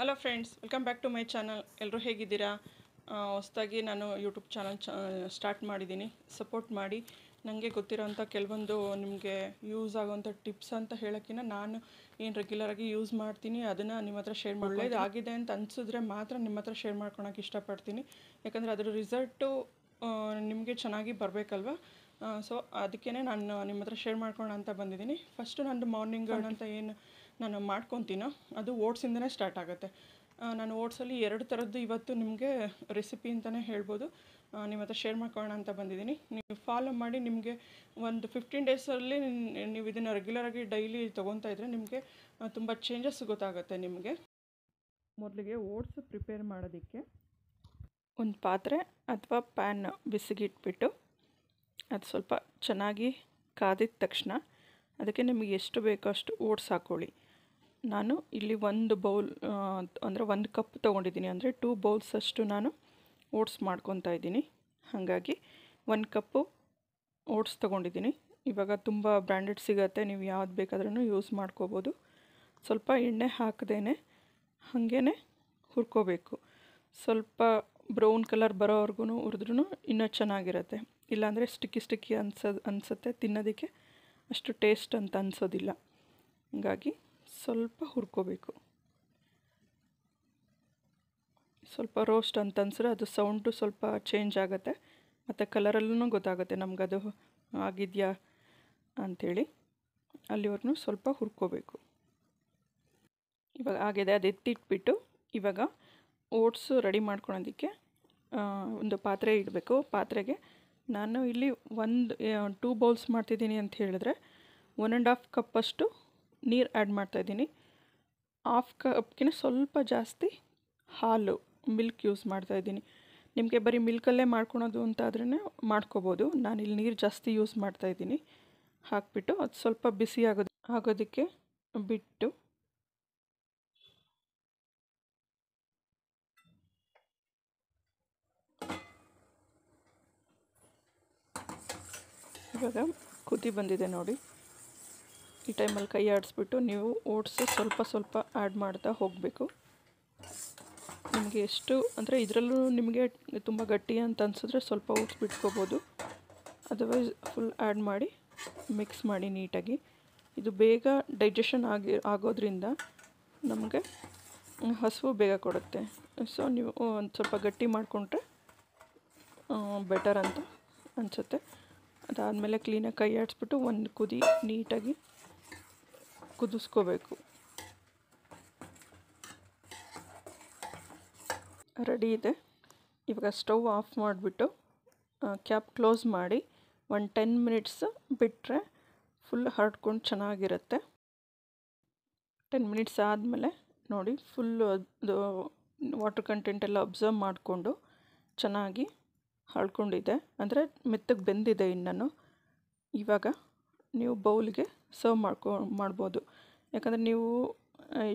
hello friends welcome back to my channel ಎಲ್ಲರೂ ಹೇಗಿದ್ದೀರಾ ಹೊಸದಾಗಿ ನಾನು ಯೂಟ್ಯೂಬ್ ಚಾನಲ್ ಚ ಸ್ಟಾರ್ಟ್ ಮಾಡಿದ್ದೀನಿ ಸಪೋರ್ಟ್ ಮಾಡಿ ನನಗೆ ಗೊತ್ತಿರೋಂಥ ಕೆಲವೊಂದು ನಿಮಗೆ ಯೂಸ್ ಆಗೋವಂಥ ಟಿಪ್ಸ್ ಅಂತ ಹೇಳೋಕ್ಕಿಂತ ನಾನು ಏನು ರೆಗ್ಯುಲರಾಗಿ ಯೂಸ್ ಮಾಡ್ತೀನಿ ಅದನ್ನು ನಿಮ್ಮ ಹತ್ರ ಶೇರ್ ಇದು ಆಗಿದೆ ಅಂತ ಅನಿಸಿದ್ರೆ ಮಾತ್ರ ನಿಮ್ಮ ಹತ್ರ ಶೇರ್ ಮಾಡ್ಕೊಳಕ್ಕೆ ಇಷ್ಟಪಡ್ತೀನಿ ಯಾಕಂದರೆ ಅದರ ರಿಸಲ್ಟು ನಿಮಗೆ ಚೆನ್ನಾಗಿ ಬರಬೇಕಲ್ವ ಸೊ ಅದಕ್ಕೇ ನಾನು ನಿಮ್ಮ ಹತ್ರ ಶೇರ್ ಮಾಡ್ಕೊಳ್ಳೋಣ ಅಂತ ಬಂದಿದ್ದೀನಿ ಫಸ್ಟು ನಂದು ಮಾರ್ನಿಂಗ್ ಅಂತ ಏನು ನಾನು ಮಾಡ್ಕೊತೀನೋ ಅದು ಓಟ್ಸಿಂದನೇ ಸ್ಟಾರ್ಟ್ ಆಗುತ್ತೆ ನಾನು ಓಟ್ಸಲ್ಲಿ ಎರಡು ಥರದ್ದು ಇವತ್ತು ನಿಮಗೆ ರೆಸಿಪಿ ಅಂತಲೇ ಹೇಳ್ಬೋದು ನಿಮ್ಮ ಹತ್ರ ಶೇರ್ ಮಾಡ್ಕೊಳ್ಳೋಣ ಅಂತ ಬಂದಿದ್ದೀನಿ ನೀವು ಫಾಲೋ ಮಾಡಿ ನಿಮಗೆ ಒಂದು ಫಿಫ್ಟೀನ್ ಡೇಸಲ್ಲಿ ನೀವು ಇದನ್ನು ರೆಗ್ಯುಲರಾಗಿ ಡೈಲಿ ತೊಗೊತಾ ಇದ್ದರೆ ನಿಮಗೆ ತುಂಬ ಚೇಂಜಸ್ ಗೊತ್ತಾಗುತ್ತೆ ನಿಮಗೆ ಮೊದಲಿಗೆ ಓಟ್ಸ್ ಪ್ರಿಪೇರ್ ಮಾಡೋದಕ್ಕೆ ಒಂದು ಪಾತ್ರೆ ಅಥವಾ ಪ್ಯಾನ್ ಬಿಸಿಗಿಟ್ಬಿಟ್ಟು ಅದು ಸ್ವಲ್ಪ ಚೆನ್ನಾಗಿ ಕಾದಿದ ತಕ್ಷಣ ಅದಕ್ಕೆ ನಿಮಗೆ ಎಷ್ಟು ಬೇಕೋ ಅಷ್ಟು ಓಟ್ಸ್ ಹಾಕ್ಕೊಳ್ಳಿ ನಾನು ಇಲ್ಲಿ ಒಂದು ಬೌಲ್ ಅಂದರೆ ಒಂದು ಕಪ್ ತೊಗೊಂಡಿದ್ದೀನಿ ಅಂದರೆ ಟೂ ಬೌಲ್ಸ್ ಅಷ್ಟು ನಾನು ಓಟ್ಸ್ ಮಾಡ್ಕೊತಾ ಇದ್ದೀನಿ ಹಾಗಾಗಿ ಒಂದು ಕಪ್ಪು ಓಟ್ಸ್ ತೊಗೊಂಡಿದ್ದೀನಿ ಇವಾಗ ತುಂಬ ಬ್ರ್ಯಾಂಡೆಡ್ ಸಿಗತ್ತೆ ನೀವು ಯಾವ್ದು ಬೇಕಾದ್ರೂ ಯೂಸ್ ಮಾಡ್ಕೋಬೋದು ಸ್ವಲ್ಪ ಎಣ್ಣೆ ಹಾಕದೇನೆ ಹಾಗೇ ಹುರ್ಕೋಬೇಕು ಸ್ವಲ್ಪ ಬ್ರೌನ್ ಕಲರ್ ಬರೋವರೆಗೂ ಹುರಿದ್ರೂ ಇನ್ನೂ ಚೆನ್ನಾಗಿರುತ್ತೆ ಇಲ್ಲಾಂದರೆ ಸ್ಟಿಕ್ಕಿ ಸ್ಟಿಕ್ಕಿ ಅನ್ಸೋದು ಅನಿಸುತ್ತೆ ತಿನ್ನೋದಕ್ಕೆ ಅಷ್ಟು ಟೇಸ್ಟ್ ಅಂತ ಅನಿಸೋದಿಲ್ಲ ಹಾಗಾಗಿ ಸ್ವಲ್ಪ ಹುರ್ಕೋಬೇಕು ಸ್ವಲ್ಪ ರೋಸ್ಟ್ ಅಂತ ಅನ್ಸಿದ್ರೆ ಅದು ಸೌಂಡು ಸ್ವಲ್ಪ ಚೇಂಜ್ ಆಗುತ್ತೆ ಮತ್ತು ಕಲರಲ್ಲೂ ಗೊತ್ತಾಗುತ್ತೆ ನಮಗದು ಆಗಿದೆಯಾ ಅಂಥೇಳಿ ಅಲ್ಲಿವರೆಗೂ ಸ್ವಲ್ಪ ಹುರ್ಕೋಬೇಕು ಇವಾಗ ಆಗಿದೆ ಅದು ಎತ್ತಿಟ್ಬಿಟ್ಟು ಇವಾಗ ಓಟ್ಸು ರೆಡಿ ಮಾಡ್ಕೊಳೋದಕ್ಕೆ ಒಂದು ಪಾತ್ರೆ ಇಡಬೇಕು ಪಾತ್ರೆಗೆ ನಾನು ಇಲ್ಲಿ ಒಂದು ಟೂ ಬೌಲ್ಸ್ ಮಾಡ್ತಿದ್ದೀನಿ ಅಂತ ಹೇಳಿದ್ರೆ ಒನ್ ಆ್ಯಂಡ್ ಹಾಫ್ ಕಪ್ಪಷ್ಟು ನೀರು ಆ್ಯಡ್ ಇದ್ದೀನಿ ಹಾಫ್ ಕಪ್ಗಿನ ಸ್ವಲ್ಪ ಜಾಸ್ತಿ ಹಾಲು ಮಿಲ್ಕ್ ಯೂಸ್ ಮಾಡ್ತಾ ಇದ್ದೀನಿ ನಿಮಗೆ ಬರೀ ಮಿಲ್ಕಲ್ಲೇ ಮಾಡ್ಕೊಳೋದು ಅಂತಾದ್ರೇ ಮಾಡ್ಕೋಬೋದು ಮಾಡ್ಕೋಬೋದು ನಾನಿಲ್ಲಿ ನೀರು ಜಾಸ್ತಿ ಯೂಸ್ ಮಾಡ್ತಾ ಇದ್ದೀನಿ ಹಾಕಿಬಿಟ್ಟು ಅದು ಸ್ವಲ್ಪ ಬಿಸಿ ಆಗೋದು ಆಗೋದಕ್ಕೆ ಬಿಟ್ಟು ಇವಾಗ ಕುದಿ ಬಂದಿದೆ ನೋಡಿ ಈ ಟೈಮಲ್ಲಿ ಕೈ ಆಡಿಸ್ಬಿಟ್ಟು ನೀವು ಓಟ್ಸು ಸ್ವಲ್ಪ ಸ್ವಲ್ಪ ಆ್ಯಡ್ ಮಾಡ್ತಾ ಹೋಗಬೇಕು ನಿಮಗೆ ಎಷ್ಟು ಅಂದರೆ ಇದರಲ್ಲೂ ನಿಮಗೆ ತುಂಬ ಗಟ್ಟಿ ಅಂತ ಅನಿಸಿದ್ರೆ ಸ್ವಲ್ಪ ಓಟ್ಸ್ ಬಿಟ್ಕೋಬೋದು ಅದರ್ವೈಸ್ ಫುಲ್ ಆ್ಯಡ್ ಮಾಡಿ ಮಿಕ್ಸ್ ಮಾಡಿ ನೀಟಾಗಿ ಇದು ಬೇಗ ಡೈಜೆಷನ್ ಆಗಿ ಆಗೋದ್ರಿಂದ ನಮಗೆ ಹಸುವು ಬೇಗ ಕೊಡುತ್ತೆ ಸೊ ನೀವು ಒಂದು ಸ್ವಲ್ಪ ಗಟ್ಟಿ ಮಾಡಿಕೊಂಡ್ರೆ ಬೆಟರ್ ಅಂತ ಅನಿಸುತ್ತೆ ಅದಾದಮೇಲೆ ಕ್ಲೀನಾಗಿ ಕೈ ಆಡಿಸ್ಬಿಟ್ಟು ಒಂದು ಕುದಿ ನೀಟಾಗಿ ಕುದಿಸ್ಕೋಬೇಕು ರೆಡಿ ಇದೆ ಇವಾಗ ಸ್ಟವ್ ಆಫ್ ಮಾಡಿಬಿಟ್ಟು ಕ್ಯಾಪ್ ಕ್ಲೋಸ್ ಮಾಡಿ ಒಂದು ಟೆನ್ ಮಿನಿಟ್ಸ್ ಬಿಟ್ಟರೆ ಫುಲ್ ಹರಡ್ಕೊಂಡು ಚೆನ್ನಾಗಿರುತ್ತೆ ಟೆನ್ ಮಿನಿಟ್ಸ್ ಆದಮೇಲೆ ನೋಡಿ ಫುಲ್ಲು ಅದು ವಾಟರ್ ಕಂಟೆಂಟ್ ಎಲ್ಲ ಅಬ್ಸರ್ವ್ ಮಾಡಿಕೊಂಡು ಚೆನ್ನಾಗಿ ಹಳ್ಕೊಂಡಿದೆ ಅಂದರೆ ಮೆತ್ತಗೆ ಬೆಂದಿದೆ ಇನ್ನೂ ಇವಾಗ ನೀವು ಬೌಲ್ಗೆ ಸರ್ವ್ ಮಾಡ್ಕೊ ಮಾಡ್ಬೋದು ಯಾಕಂದರೆ ನೀವು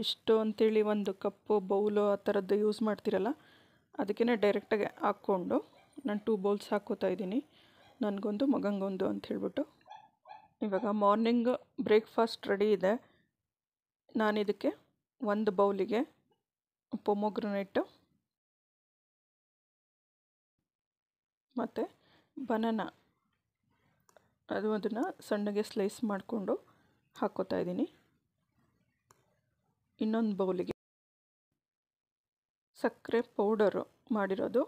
ಇಷ್ಟು ಅಂಥೇಳಿ ಒಂದು ಕಪ್ಪು ಬೌಲು ಆ ಥರದ್ದು ಯೂಸ್ ಮಾಡ್ತೀರಲ್ಲ ಅದಕ್ಕೇ ಡೈರೆಕ್ಟಾಗಿ ಹಾಕ್ಕೊಂಡು ನಾನು ಟೂ ಬೌಲ್ಸ್ ಹಾಕ್ಕೋತಾ ಇದ್ದೀನಿ ನನಗೊಂದು ಮಗಂಗೊಂದು ಅಂತ ಹೇಳಿಬಿಟ್ಟು ಇವಾಗ ಮಾರ್ನಿಂಗ್ ಬ್ರೇಕ್ಫಾಸ್ಟ್ ರೆಡಿ ಇದೆ ನಾನು ಇದಕ್ಕೆ ಒಂದು ಬೌಲಿಗೆ ಪೊಮೊಗ್ರನೈಟು ಮತ್ತು ಬನಾನ ಅದು ಅದನ್ನು ಸಣ್ಣಗೆ ಸ್ಲೈಸ್ ಮಾಡಿಕೊಂಡು ಹಾಕೋತಾ ಇದ್ದೀನಿ ಇನ್ನೊಂದು ಬೌಲಿಗೆ ಸಕ್ಕರೆ ಪೌಡರು ಮಾಡಿರೋದು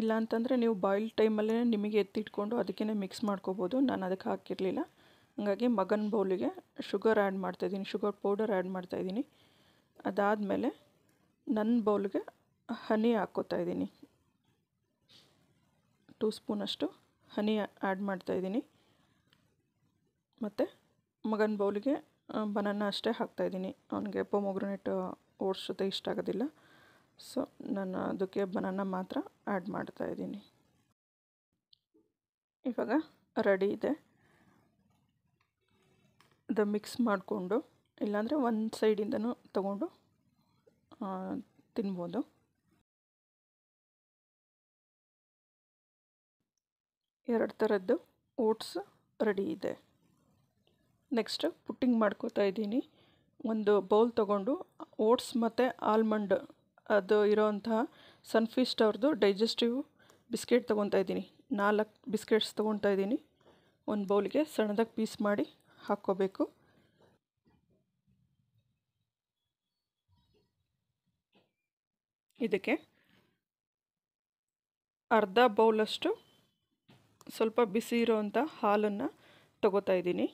ಇಲ್ಲ ನೀವು ಬಾಯ್ಲ್ ಟೈಮಲ್ಲೇ ನಿಮಗೆ ಎತ್ತಿಟ್ಕೊಂಡು ಅದಕ್ಕೇ ಮಿಕ್ಸ್ ಮಾಡ್ಕೋಬೋದು ನಾನು ಅದಕ್ಕೆ ಹಾಕಿರಲಿಲ್ಲ ಹಾಗಾಗಿ ಮಗನ ಬೌಲಿಗೆ ಶುಗರ್ ಆ್ಯಡ್ ಮಾಡ್ತಾಯಿದ್ದೀನಿ ಶುಗರ್ ಪೌಡರ್ ಆ್ಯಡ್ ಮಾಡ್ತಾಯಿದ್ದೀನಿ ಅದಾದಮೇಲೆ ನನ್ನ ಬೌಲ್ಗೆ ಹನಿ ಹಾಕೋತಾ ಇದ್ದೀನಿ ಟೂ ಸ್ಪೂನಷ್ಟು ಹನಿ ಆ್ಯಡ್ ಮಾಡ್ತಾಯಿದ್ದೀನಿ ಮತ್ತು ಮಗನ ಬೌಲಿಗೆ ಬನಾನ ಅಷ್ಟೇ ಹಾಕ್ತಾಯಿದ್ದೀನಿ ಅವನಿಗೆ ಪೊಮೊಗ್ರನೇಟ್ ಓಟ್ಸ್ ಜೊತೆ ಇಷ್ಟ ಆಗೋದಿಲ್ಲ ಸೊ ನಾನು ಅದಕ್ಕೆ ಬನಾನ ಮಾತ್ರ ಆ್ಯಡ್ ಮಾಡ್ತಾಯಿದ್ದೀನಿ ಇವಾಗ ರೆಡಿ ಇದೆ ಅದು ಮಿಕ್ಸ್ ಮಾಡಿಕೊಂಡು ಇಲ್ಲಾಂದರೆ ಒಂದು ಸೈಡಿಂದನೂ ತಗೊಂಡು ತಿನ್ಬೋದು ಎರಡು ಥರದ್ದು ಓಟ್ಸ್ ರೆಡಿ ಇದೆ ನೆಕ್ಸ್ಟ್ ಪುಟ್ಟಿಂಗ್ ಮಾಡ್ಕೋತಾ ಇದ್ದೀನಿ ಒಂದು ಬೌಲ್ ತೊಗೊಂಡು ಓಟ್ಸ್ ಮತ್ತು ಆಲ್ಮಂಡ್ ಅದು ಇರೋವಂತಹ ಸನ್ಫೀಸ್ಟ್ ಅವ್ರದ್ದು ಡೈಜೆಸ್ಟಿವ್ ಬಿಸ್ಕೆಟ್ ತೊಗೊತಾ ಇದ್ದೀನಿ ನಾಲ್ಕು ಬಿಸ್ಕೆಟ್ಸ್ ತೊಗೊತಾ ಇದ್ದೀನಿ ಒಂದು ಬೌಲಿಗೆ ಸಣ್ಣದಾಗಿ ಪೀಸ್ ಮಾಡಿ ಹಾಕ್ಕೋಬೇಕು ಇದಕ್ಕೆ ಅರ್ಧ ಬೌಲಷ್ಟು ಸ್ವಲ್ಪ ಬಿಸಿ ಇರೋವಂಥ ಹಾಲನ್ನು ತಗೋತಾ ಇದ್ದೀನಿ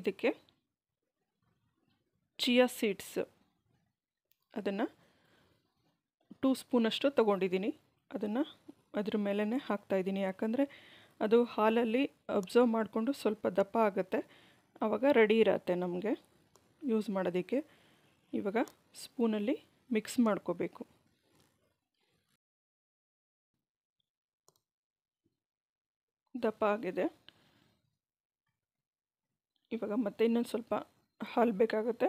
ಇದಕ್ಕೆ ಚಿಯಾ ಸೀಡ್ಸ್ ಅದನ್ನು ಟೂ ಸ್ಪೂನಷ್ಟು ತೊಗೊಂಡಿದ್ದೀನಿ ಅದನ್ನು ಅದ್ರ ಮೇಲೇ ಹಾಕ್ತಾಯಿದ್ದೀನಿ ಯಾಕಂದರೆ ಅದು ಹಾಲಲ್ಲಿ ಅಬ್ಸರ್ವ್ ಮಾಡಿಕೊಂಡು ಸ್ವಲ್ಪ ದಪ್ಪ ಆಗುತ್ತೆ ಆವಾಗ ರೆಡಿ ಇರತ್ತೆ ನಮಗೆ ಯೂಸ್ ಮಾಡೋದಕ್ಕೆ ಇವಾಗ ಸ್ಪೂನಲ್ಲಿ ಮಿಕ್ಸ್ ಮಾಡ್ಕೋಬೇಕು ದಪ್ಪ ಆಗಿದೆ ಇವಾಗ ಮತ್ತೆ ಇನ್ನೊಂದು ಸ್ವಲ್ಪ ಹಾಲು ಬೇಕಾಗುತ್ತೆ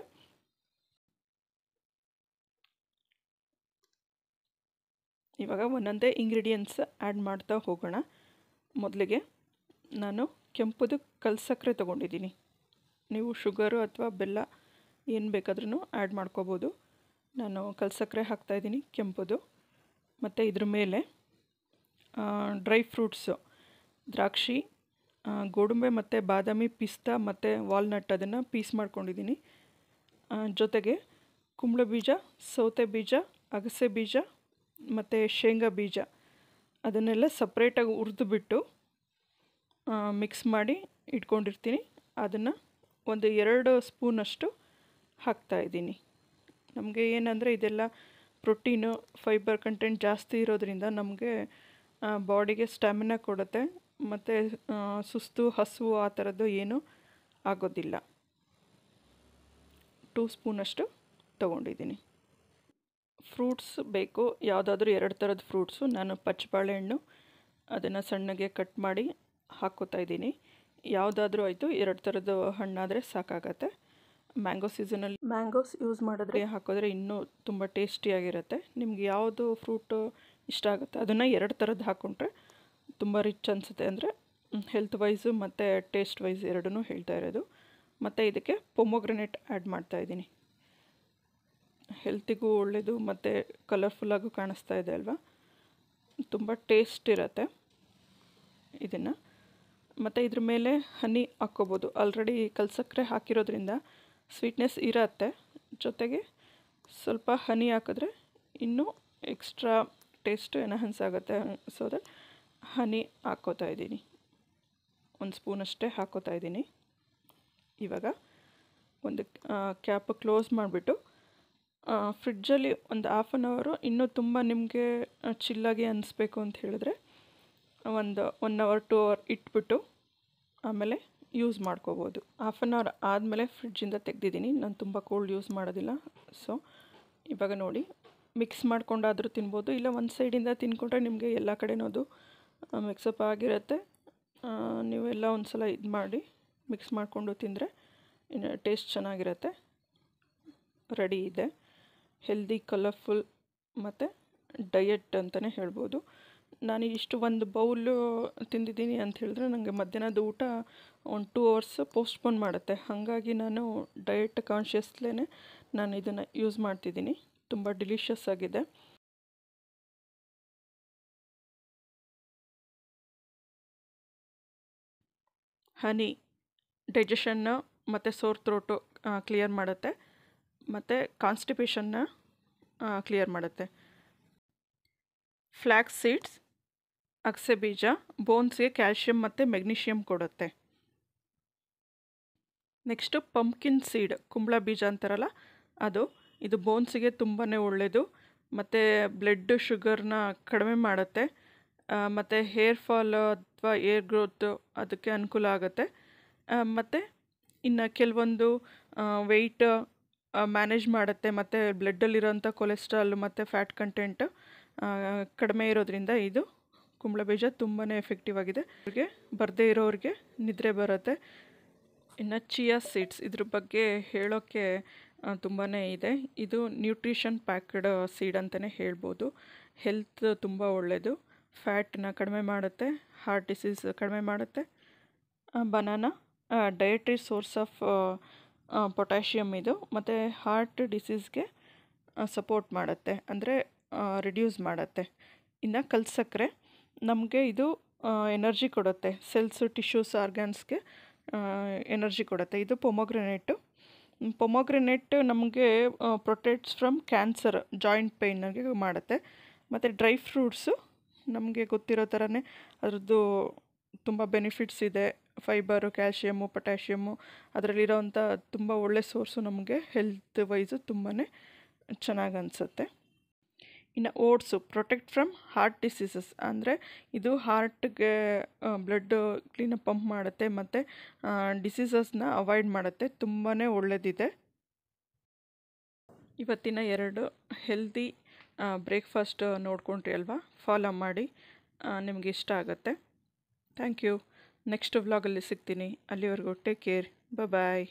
ಇವಾಗ ಒಂದೊಂದೇ ಇಂಗ್ರೀಡಿಯೆಂಟ್ಸ್ ಆ್ಯಡ್ ಮಾಡ್ತಾ ಹೋಗೋಣ ಮೊದಲಿಗೆ ನಾನು ಕೆಂಪುದು ಕಲ್ಸಕ್ಕರೆ ತೊಗೊಂಡಿದ್ದೀನಿ ನೀವು ಶುಗರು ಅಥವಾ ಬೆಲ್ಲ ಏನು ಬೇಕಾದ್ರೂ ಆ್ಯಡ್ ಮಾಡ್ಕೋಬೋದು ನಾನು ಕಲ್ಸಕ್ಕರೆ ಹಾಕ್ತಾಯಿದ್ದೀನಿ ಕೆಂಪುದು ಮತ್ತು ಇದ್ರ ಮೇಲೆ ಡ್ರೈ ಫ್ರೂಟ್ಸು ದ್ರಾಕ್ಷಿ ಗೋಡುಂಬೆ ಮತ್ತು ಬಾದಾಮಿ ಪಿಸ್ತಾ ಮತ್ತು ವಾಲ್ನಟ್ ಅದನ್ನು ಪೀಸ್ ಮಾಡ್ಕೊಂಡಿದ್ದೀನಿ ಜೊತೆಗೆ ಕುಂಬಳ ಬೀಜ ಸೌತೆ ಬೀಜ ಅಗಸೆ ಬೀಜ ಮತ್ತು ಶೇಂಗಾ ಬೀಜ ಅದನ್ನೆಲ್ಲ ಸಪ್ರೇಟಾಗಿ ಬಿಟ್ಟು ಮಿಕ್ಸ್ ಮಾಡಿ ಇಟ್ಕೊಂಡಿರ್ತೀನಿ ಅದನ್ನು ಒಂದು ಎರಡು ಸ್ಪೂನಷ್ಟು ಹಾಕ್ತಾಯಿದ್ದೀನಿ ನಮಗೆ ಏನಂದರೆ ಇದೆಲ್ಲ ಪ್ರೋಟೀನು ಫೈಬರ್ ಕಂಟೆಂಟ್ ಜಾಸ್ತಿ ಇರೋದರಿಂದ ನಮಗೆ ಬಾಡಿಗೆ ಸ್ಟ್ಯಾಮಿನಾ ಕೊಡುತ್ತೆ ಮತ್ತು ಸುಸ್ತು ಹಸುವು ಆ ಥರದ್ದು ಏನೂ ಆಗೋದಿಲ್ಲ ಟೂ ಸ್ಪೂನಷ್ಟು ತೊಗೊಂಡಿದ್ದೀನಿ ಫ್ರೂಟ್ಸ್ ಬೇಕು ಯಾವುದಾದ್ರೂ ಎರಡು ಥರದ ಫ್ರೂಟ್ಸು ನಾನು ಪಚ್ಚಬಾಳೆಹಣ್ಣು ಅದನ್ನು ಸಣ್ಣಗೆ ಕಟ್ ಮಾಡಿ ಹಾಕೋತಾ ಇದ್ದೀನಿ ಯಾವುದಾದ್ರೂ ಆಯಿತು ಎರಡು ಥರದ ಹಣ್ಣಾದರೆ ಸಾಕಾಗತ್ತೆ ಮ್ಯಾಂಗೋ ಸೀಸನಲ್ಲಿ ಮ್ಯಾಂಗೋಸ್ ಯೂಸ್ ಮಾಡಿದ್ರೆ ಹಾಕಿದ್ರೆ ಇನ್ನೂ ತುಂಬ ಟೇಸ್ಟಿಯಾಗಿರುತ್ತೆ ನಿಮ್ಗೆ ಯಾವುದು ಫ್ರೂಟು ಇಷ್ಟ ಆಗುತ್ತೆ ಅದನ್ನು ಎರಡು ಥರದ್ದು ಹಾಕ್ಕೊಂಡ್ರೆ ತುಂಬ ರಿಚ್ ಅನಿಸುತ್ತೆ ಅಂದರೆ ಹೆಲ್ತ್ ವೈಸು ಮತ್ತು ಟೇಸ್ಟ್ ವೈಸ್ ಎರಡೂ ಹೇಳ್ತಾ ಇರೋದು ಮತ್ತು ಇದಕ್ಕೆ ಪೊಮೊಗ್ರೆನೇಟ್ ಆ್ಯಡ್ ಮಾಡ್ತಾ ಇದ್ದೀನಿ ಹೆಲ್ತಿಗೂ ಒಳ್ಳೆಯದು ಮತ್ತು ಕಲರ್ಫುಲ್ಲಾಗೂ ಕಾಣಿಸ್ತಾ ಇದೆ ಅಲ್ವಾ ತುಂಬ ಟೇಸ್ಟ್ ಇರತ್ತೆ ಇದನ್ನು ಮತ್ತು ಇದ್ರ ಮೇಲೆ ಹನಿ ಹಾಕ್ಕೋಬೋದು ಆಲ್ರೆಡಿ ಕಲ್ಸಕ್ಕರೆ ಹಾಕಿರೋದ್ರಿಂದ ಸ್ವೀಟ್ನೆಸ್ ಇರತ್ತೆ ಜೊತೆಗೆ ಸ್ವಲ್ಪ ಹನಿ ಹಾಕಿದ್ರೆ ಇನ್ನೂ ಎಕ್ಸ್ಟ್ರಾ ಟೇಸ್ಟ್ ಎನಹನ್ಸ್ ಆಗುತ್ತೆ ಸೊ ದಟ್ ಹನಿ ಹಾಕೋತಾ ಇದ್ದೀನಿ ಒಂದು ಸ್ಪೂನ್ ಅಷ್ಟೇ ಹಾಕೋತಾ ಇದ್ದೀನಿ ಇವಾಗ ಒಂದು ಕ್ಯಾಪ್ ಕ್ಲೋಸ್ ಮಾಡಿಬಿಟ್ಟು ಫ್ರಿಡ್ಜಲ್ಲಿ ಒಂದು ಹಾಫ್ ಆನ್ ಅವರು ಇನ್ನೂ ತುಂಬ ನಿಮಗೆ ಚಿಲ್ಲಾಗಿ ಅನ್ನಿಸ್ಬೇಕು ಅಂತ ಹೇಳಿದ್ರೆ ಒಂದು ಒನ್ ಅವರ್ ಟು ಅವರ್ ಇಟ್ಬಿಟ್ಟು ಆಮೇಲೆ ಯೂಸ್ ಮಾಡ್ಕೋಬೋದು ಹಾಫ್ ಆನ್ ಅವರ್ ಆದಮೇಲೆ ಫ್ರಿಡ್ಜಿಂದ ತೆಗ್ದಿದ್ದೀನಿ ನಾನು ತುಂಬ ಕೋಲ್ಡ್ ಯೂಸ್ ಮಾಡೋದಿಲ್ಲ ಸೊ ಇವಾಗ ನೋಡಿ ಮಿಕ್ಸ್ ಮಾಡ್ಕೊಂಡಾದರೂ ತಿನ್ಬೋದು ಇಲ್ಲ ಒಂದು ಸೈಡಿಂದ ತಿನ್ಕೊಂಡ್ರೆ ನಿಮಗೆ ಎಲ್ಲ ಅದು ಮಿಕ್ಸಪ್ ಆಗಿರುತ್ತೆ ನೀವೆಲ್ಲ ಒಂದು ಸಲ ಇದು ಮಾಡಿ ಮಿಕ್ಸ್ ಮಾಡಿಕೊಂಡು ತಿಂದರೆ ಇನ್ನು ಟೇಸ್ಟ್ ಚೆನ್ನಾಗಿರುತ್ತೆ ರೆಡಿ ಇದೆ ಹೆಲ್ದಿ ಕಲರ್ಫುಲ್ ಮತ್ತು ಡಯೆಟ್ ಅಂತಲೇ ಹೇಳ್ಬೋದು ನಾನು ಇಷ್ಟು ಒಂದು ಬೌಲು ತಿಂದಿದ್ದೀನಿ ಅಂತ ಹೇಳಿದ್ರೆ ನನಗೆ ಮಧ್ಯಾಹ್ನದ ಊಟ ಒಂದು ಟೂ ಅವರ್ಸ್ ಪೋಸ್ಟ್ಪೋನ್ ಮಾಡುತ್ತೆ ಹಾಗಾಗಿ ನಾನು ಡಯೆಟ್ ಕಾನ್ಷಿಯಸ್ಲೇ ನಾನು ಇದನ್ನು ಯೂಸ್ ಮಾಡ್ತಿದ್ದೀನಿ ತುಂಬ ಡಿಲಿಷಿಯಸ್ ಆಗಿದೆ ಹನಿ ಡೈಜೆಷನ್ನ ಮತ್ತು ಸೋರ್ ಥ್ರೋಟು ಕ್ಲಿಯರ್ ಮಾಡುತ್ತೆ ಮತ್ತು ಕಾನ್ಸ್ಟಿಪೇಷನ್ನ ಕ್ಲಿಯರ್ ಮಾಡುತ್ತೆ ಫ್ಲ್ಯಾಕ್ಸ್ ಸೀಡ್ಸ್ ಅಗಸೆ ಬೀಜ ಬೋನ್ಸ್ಗೆ ಕ್ಯಾಲ್ಶಿಯಂ ಮತ್ತು ಮೆಗ್ನೀಷಿಯಂ ಕೊಡುತ್ತೆ ನೆಕ್ಸ್ಟು ಪಂಪ್ಕಿನ್ ಸೀಡ್ ಕುಂಬಳ ಬೀಜ ಅಂತಾರಲ್ಲ ಅದು ಇದು ಬೋನ್ಸಿಗೆ ತುಂಬಾ ಒಳ್ಳೆಯದು ಮತ್ತು ಬ್ಲಡ್ ಶುಗರ್ನ ಕಡಿಮೆ ಮಾಡುತ್ತೆ ಮತ್ತು ಹೇರ್ ಫಾಲ್ ಅಥವಾ ಏರ್ ಗ್ರೋತ್ ಅದಕ್ಕೆ ಅನುಕೂಲ ಆಗುತ್ತೆ ಮತ್ತು ಇನ್ನು ಕೆಲವೊಂದು ವೆಯ್ಟ್ ಮ್ಯಾನೇಜ್ ಮಾಡುತ್ತೆ ಮತ್ತು ಬ್ಲಡ್ಡಲ್ಲಿರೋಂಥ ಕೊಲೆಸ್ಟ್ರಾಲ್ ಮತ್ತು ಫ್ಯಾಟ್ ಕಂಟೆಂಟ್ ಕಡಿಮೆ ಇರೋದ್ರಿಂದ ಇದು ಕುಂಬಳ ಬೀಜ ತುಂಬಾ ಎಫೆಕ್ಟಿವ್ ಆಗಿದೆ ಅವ್ರಿಗೆ ಬರದೇ ಇರೋರಿಗೆ ನಿದ್ರೆ ಬರುತ್ತೆ ಇನ್ನು ಚಿಯಾ ಸೀಡ್ಸ್ ಇದ್ರ ಬಗ್ಗೆ ಹೇಳೋಕ್ಕೆ ತುಂಬಾ ಇದೆ ಇದು ನ್ಯೂಟ್ರಿಷನ್ ಪ್ಯಾಕ್ಡ್ ಸೀಡ್ ಅಂತಲೇ ಹೇಳ್ಬೋದು ಹೆಲ್ತ್ ತುಂಬ ಒಳ್ಳೆಯದು ಫ್ಯಾಟನ್ನ ಕಡಿಮೆ ಮಾಡುತ್ತೆ ಹಾರ್ಟ್ ಡಿಸೀಸ್ ಕಡಿಮೆ ಮಾಡುತ್ತೆ banana dietary source of potassium ಇದು ಮತ್ತು ಹಾರ್ಟ್ ಡಿಸೀಸ್ಗೆ ಸಪೋರ್ಟ್ ಮಾಡುತ್ತೆ ಅಂದರೆ ರಿಡ್ಯೂಸ್ ಮಾಡುತ್ತೆ ಇನ್ನು ಕಲ್ಸಕ್ಕರೆ ನಮಗೆ ಇದು ಎನರ್ಜಿ ಕೊಡುತ್ತೆ ಸೆಲ್ಸು ಟಿಶ್ಯೂಸ್ ಆರ್ಗ್ಯಾನ್ಸ್ಗೆ ಎನರ್ಜಿ ಕೊಡುತ್ತೆ ಇದು ಪೊಮೊಗ್ರೆನೇಟು ಪೊಮೊಗ್ರೆನೇಟ್ ನಮಗೆ ಪ್ರೊಟೆಕ್ಟ್ಸ್ ಫ್ರಮ್ ಕ್ಯಾನ್ಸರ್ ಜಾಯಿಂಟ್ ಪೇಯ್ನಾಗೆ ಮಾಡುತ್ತೆ ಮತ್ತು ಡ್ರೈ ಫ್ರೂಟ್ಸು ನಮಗೆ ಗೊತ್ತಿರೋ ಥರನೇ ಅದರದ್ದು ತುಂಬ ಬೆನಿಫಿಟ್ಸ್ ಇದೆ ಫೈಬರು ಕ್ಯಾಲ್ಶಿಯಮ್ಮು ಪೊಟ್ಯಾಷಿಯಮ್ಮು ಅದರಲ್ಲಿರೋವಂಥ ತುಂಬ ಒಳ್ಳೆ ಸೋರ್ಸು ನಮಗೆ ಹೆಲ್ತ್ ವೈಸು ತುಂಬಾ ಚೆನ್ನಾಗಿ ಅನಿಸುತ್ತೆ ಇನ್ನು oats protect from heart diseases ಅಂದರೆ ಇದು ಹಾರ್ಟ್ಗೆ ಬ್ಲಡ್ ಕ್ಲೀನ ಪಂಪ್ ಮಾಡುತ್ತೆ ಮತ್ತು ಡಿಸೀಸಸ್ನ ಅವಾಯ್ಡ್ ಮಾಡುತ್ತೆ ತುಂಬಾ ಒಳ್ಳೆಯದಿದೆ ಇವತ್ತಿನ ಎರಡು ಹೆಲ್ದಿ ಬ್ರೇಕ್ಫಾಸ್ಟ್ ನೋಡ್ಕೊಂಡ್ರಿ ಅಲ್ವಾ ಫಾಲೋ ಮಾಡಿ ನಿಮಗೆ ಇಷ್ಟ ಆಗುತ್ತೆ ಥ್ಯಾಂಕ್ ಯು ನೆಕ್ಸ್ಟ್ ವ್ಲಾಗಲ್ಲಿ ಸಿಗ್ತೀನಿ ಅಲ್ಲಿವರೆಗೂ ಟೇಕ್ ಕೇರ್ ಬಾಯ್